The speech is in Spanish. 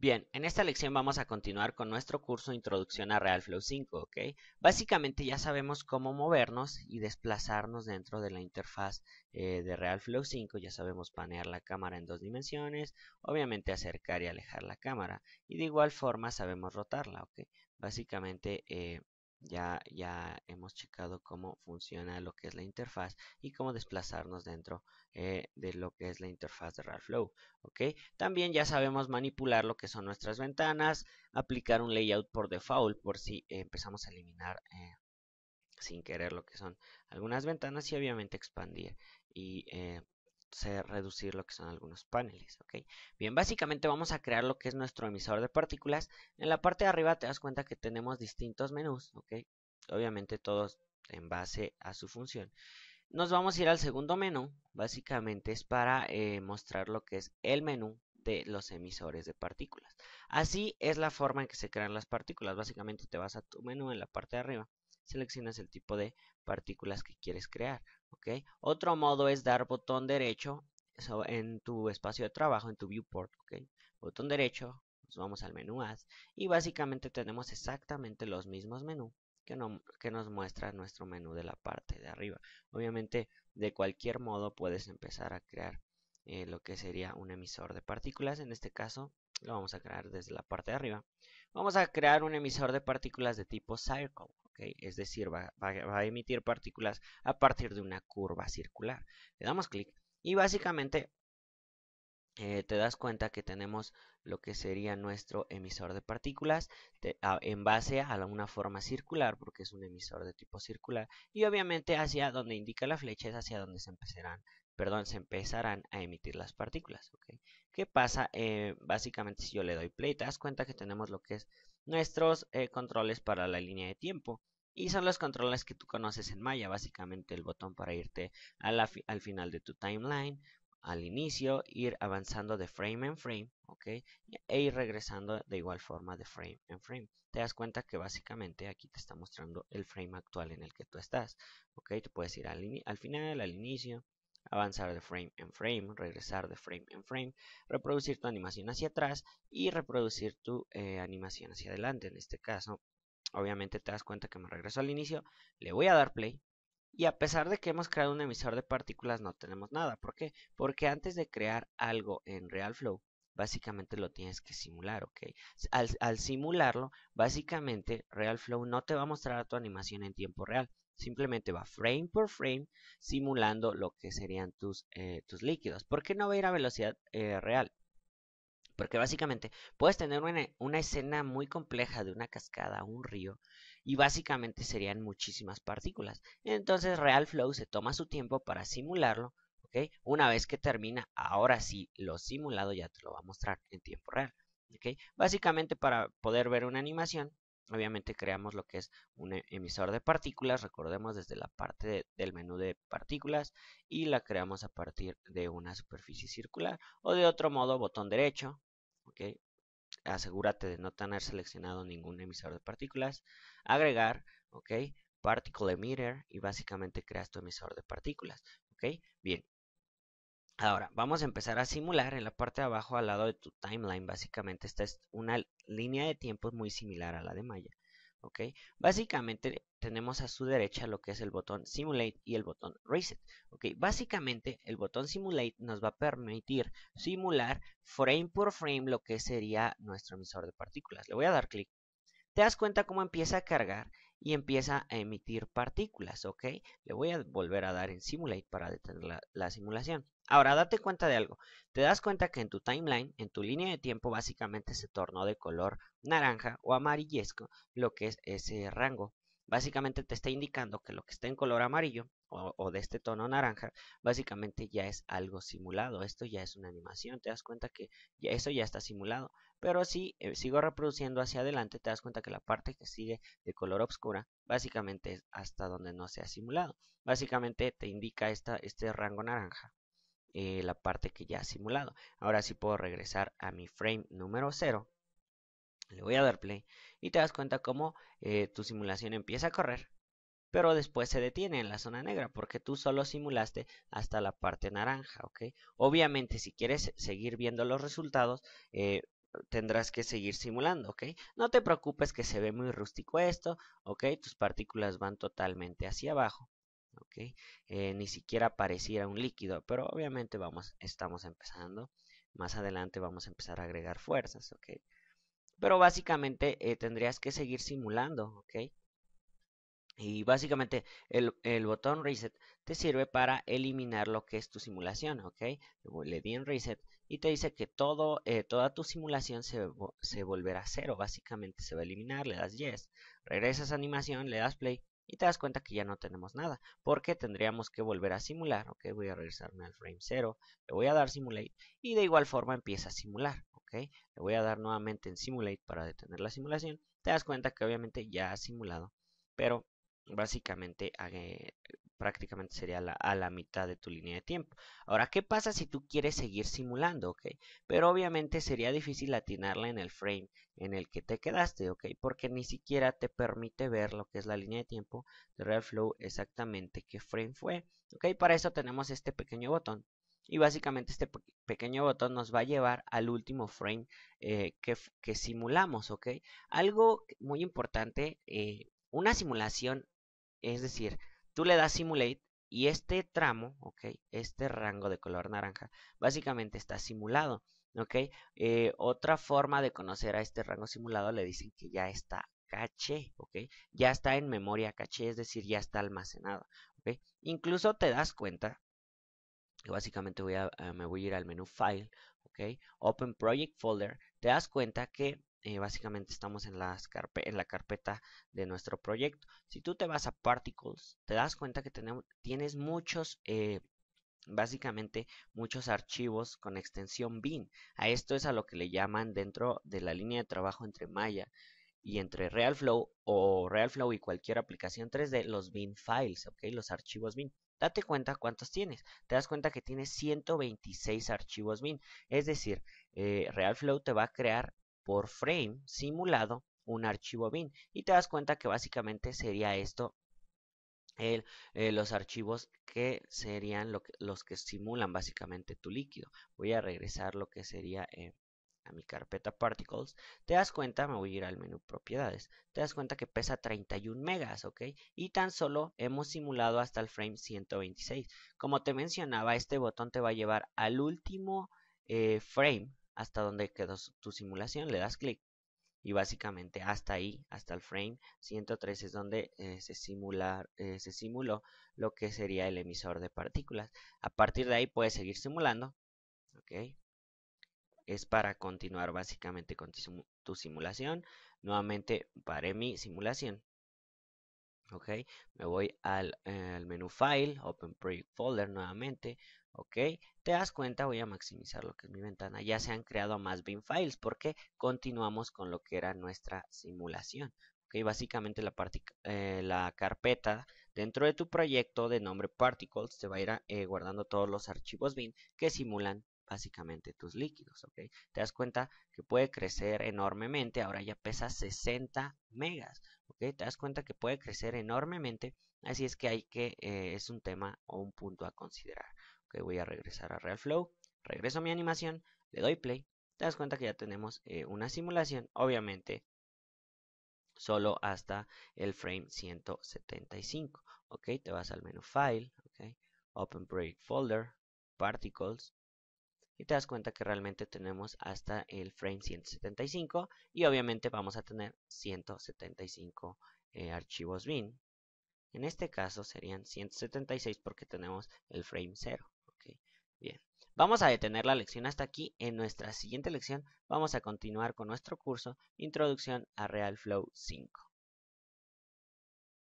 Bien, en esta lección vamos a continuar con nuestro curso Introducción a RealFlow 5, ¿ok? Básicamente ya sabemos cómo movernos y desplazarnos dentro de la interfaz eh, de RealFlow 5, ya sabemos panear la cámara en dos dimensiones, obviamente acercar y alejar la cámara, y de igual forma sabemos rotarla, ¿ok? Básicamente eh, ya, hemos checado cómo funciona lo que es la interfaz y cómo desplazarnos dentro eh, de lo que es la interfaz de Radflow, ¿okay? También ya sabemos manipular lo que son nuestras ventanas, aplicar un layout por default por si empezamos a eliminar eh, sin querer lo que son algunas ventanas y obviamente expandir y eh, reducir lo que son algunos paneles. ¿ok? Bien, básicamente vamos a crear lo que es nuestro emisor de partículas. En la parte de arriba te das cuenta que tenemos distintos menús. ¿ok? Obviamente todos en base a su función. Nos vamos a ir al segundo menú. Básicamente es para eh, mostrar lo que es el menú de los emisores de partículas. Así es la forma en que se crean las partículas. Básicamente te vas a tu menú en la parte de arriba seleccionas el tipo de partículas que quieres crear. ¿ok? Otro modo es dar botón derecho en tu espacio de trabajo, en tu viewport. ¿ok? Botón derecho, nos vamos al menú Add y básicamente tenemos exactamente los mismos menús que, nos muestra nuestro menú de la parte de arriba. Obviamente, de cualquier modo puedes empezar a crear eh, lo que sería un emisor de partículas. En este caso, lo vamos a crear desde la parte de arriba. Vamos a crear un emisor de partículas de tipo Circle, es decir, va, a emitir partículas a partir de una curva circular. Le damos clic y básicamente eh, te das cuenta que tenemos lo que sería nuestro emisor de partículas en base a una forma circular, porque es un emisor de tipo circular, y obviamente hacia donde indica la flecha es hacia donde se empezarán, perdón, se empezarán a emitir las partículas. ¿Qué pasa? Eh, básicamente si yo le doy play, te das cuenta que tenemos lo que es nuestros eh, controles para la línea de tiempo. Y son los controles que tú conoces en Maya, básicamente el botón para irte al final de tu timeline, al inicio, ir avanzando de frame en frame, ¿ok? E ir regresando de igual forma de frame en frame. Te das cuenta que básicamente aquí te está mostrando el frame actual en el que tú estás, ¿ok? Tú puedes ir al final, al inicio, avanzar de frame en frame, regresar de frame en frame, reproducir tu animación hacia atrás y reproducir tu eh, animación hacia adelante. En este caso, obviamente te das cuenta que me regreso al inicio, le voy a dar play. Y a pesar de que hemos creado un emisor de partículas, no tenemos nada. ¿Por qué? Porque antes de crear algo en RealFlow, básicamente lo tienes que simular, ¿ok? Al, al simularlo, básicamente RealFlow no te va a mostrar tu animación en tiempo real, Simplemente va frame por frame simulando lo que serían tus, eh, tus líquidos. ¿Por qué no va a ir a velocidad eh, real? Porque básicamente puedes tener una, una, escena muy compleja de una cascada, un río, y básicamente serían muchísimas partículas. Entonces Real Flow se toma su tiempo para simularlo, ¿ok? Una vez que termina, ahora sí, lo simulado ya te lo va a mostrar en tiempo real, ¿ok? Básicamente para poder ver una animación, obviamente creamos lo que es un e, emisor de partículas, recordemos desde la parte del menú de partículas y la creamos a partir de una superficie circular o de otro modo botón derecho, ¿ok? asegúrate de no tener seleccionado ningún emisor de partículas, agregar, ok, particle emitter y básicamente creas tu emisor de partículas, ok, bien, Ahora, vamos a empezar a simular en la parte de abajo al lado de tu timeline. Básicamente esta es una línea de tiempo muy similar a la de Maya. ¿ok? Básicamente tenemos a su derecha lo que es el botón Simulate y el botón Reset. ¿ok? Básicamente el botón Simulate nos va a permitir simular frame por frame lo que sería nuestro emisor de partículas. Le voy a dar clic. Te das cuenta cómo empieza a cargar y empieza a emitir partículas. ¿ok? Le voy a volver a dar en Simulate para detener la simulación. Ahora, date cuenta de algo. Te das cuenta que en tu timeline, en tu línea de tiempo, básicamente se tornó de color naranja o amarillesco lo que es ese rango. Básicamente te está indicando que lo que está en color amarillo o, de este tono naranja, básicamente ya es algo simulado. Esto ya es una animación. Te das cuenta que eso ya está simulado. Pero si eh, sigo reproduciendo hacia adelante, te das cuenta que la parte que sigue de color oscura básicamente es hasta donde no se ha simulado. Básicamente te indica este rango naranja eh, la parte que ya ha simulado. Ahora sí puedo regresar a mi frame número 0. Le voy a dar play y te das cuenta cómo eh, tu simulación empieza a correr, pero después se detiene en la zona negra porque tú solo simulaste hasta la parte naranja, ¿ok? Obviamente si quieres seguir viendo los resultados, eh, tendrás que seguir simulando, ¿ok? No te preocupes que se ve muy rústico esto, ¿ok? Tus partículas van totalmente hacia abajo. Eh, ni siquiera pareciera un líquido, pero obviamente vamos, estamos empezando. Más adelante vamos a empezar a agregar fuerzas, Pero básicamente eh, tendrías que seguir simulando, Y básicamente el, el, botón reset te sirve para eliminar lo que es tu simulación, ¿ok? Le di en reset y te dice que todo, eh, toda tu simulación se, se volverá a cero, básicamente se va a eliminar, le das yes, regresas a animación, le das play y te das cuenta que ya no tenemos nada, porque tendríamos que volver a simular, ok, voy a regresarme al frame 0, le voy a dar simulate y de igual forma empieza a simular, ok, le voy a dar nuevamente en simulate para detener la simulación, te das cuenta que obviamente ya ha simulado, pero básicamente eh, prácticamente sería a la mitad de tu línea de tiempo. Ahora, ¿qué pasa si tú quieres seguir simulando? ¿ok? Pero obviamente sería difícil atinarla en el frame en el que te quedaste, ¿ok? Porque ni siquiera te permite ver lo que es la línea de tiempo de Real Flow exactamente qué frame fue, ¿ok? Para eso tenemos este pequeño botón. Y básicamente este pequeño botón nos va a llevar al último frame eh, que, simulamos, ¿ok? Algo muy importante, eh, una simulación es decir, tú le das simulate y este tramo, ¿ok? Este rango de color naranja, básicamente está simulado, ¿ok? Eh, otra forma de conocer a este rango simulado le dicen que ya está caché, ¿ok? Ya está en memoria caché, es decir, ya está almacenado, ¿ok? Incluso te das cuenta, que básicamente voy a, me voy a ir al menú File, ¿ok? Open Project Folder, te das cuenta que eh, básicamente estamos en, en, la carpeta de nuestro proyecto. Si tú te vas a Particles, te das cuenta que tenemos, tienes muchos, eh, básicamente muchos archivos con extensión bin. A esto es a lo que le llaman dentro de la línea de trabajo entre Maya y entre RealFlow o RealFlow y cualquier aplicación 3D, los bin files, ¿ok? Los archivos bin. Date cuenta cuántos tienes. Te das cuenta que tienes 126 archivos bin. Es decir, eh, RealFlow te va a crear por frame simulado un archivo bin y te das cuenta que básicamente sería esto el, eh, los archivos que serían los que simulan básicamente tu líquido voy a regresar lo que sería eh, a mi carpeta particles te das cuenta me voy a ir al menú propiedades te das cuenta que pesa 31 megas ok y tan solo hemos simulado hasta el frame 126 como te mencionaba este botón te va a llevar al último eh, frame hasta donde quedó tu simulación, le das clic y básicamente hasta ahí, hasta el frame 103 es donde eh, se, eh, se simuló lo que sería el emisor de partículas. A partir de ahí puedes seguir simulando, ¿ok? Es para continuar básicamente con tu, simulación. Nuevamente paré mi simulación ok me voy al, eh, menú file open project folder nuevamente ok te das cuenta voy a maximizar lo que es mi ventana ya se han creado más bin files porque continuamos con lo que era nuestra simulación ok básicamente eh, la, carpeta dentro de tu proyecto de nombre particles te va a ir eh, guardando todos los archivos bin que simulan básicamente tus líquidos, ¿ok? Te das cuenta que puede crecer enormemente, ahora ya pesa 60 megas, ¿ok? Te das cuenta que puede crecer enormemente, así es que hay que, eh, es un tema o un punto a considerar, ¿ok? Voy a regresar a Real Flow, regreso a mi animación, le doy play, te das cuenta que ya tenemos eh, una simulación, obviamente solo hasta el frame 175, ¿ok? Te vas al menú File, ¿ok? Open Project Folder, Particles, y te das cuenta que realmente tenemos hasta el frame 175 y obviamente vamos a tener 175 eh, archivos bin. En este caso serían 176 porque tenemos el frame 0. bien. Vamos a detener la lección hasta aquí. En nuestra siguiente lección vamos a continuar con nuestro curso Introducción a Real Flow 5.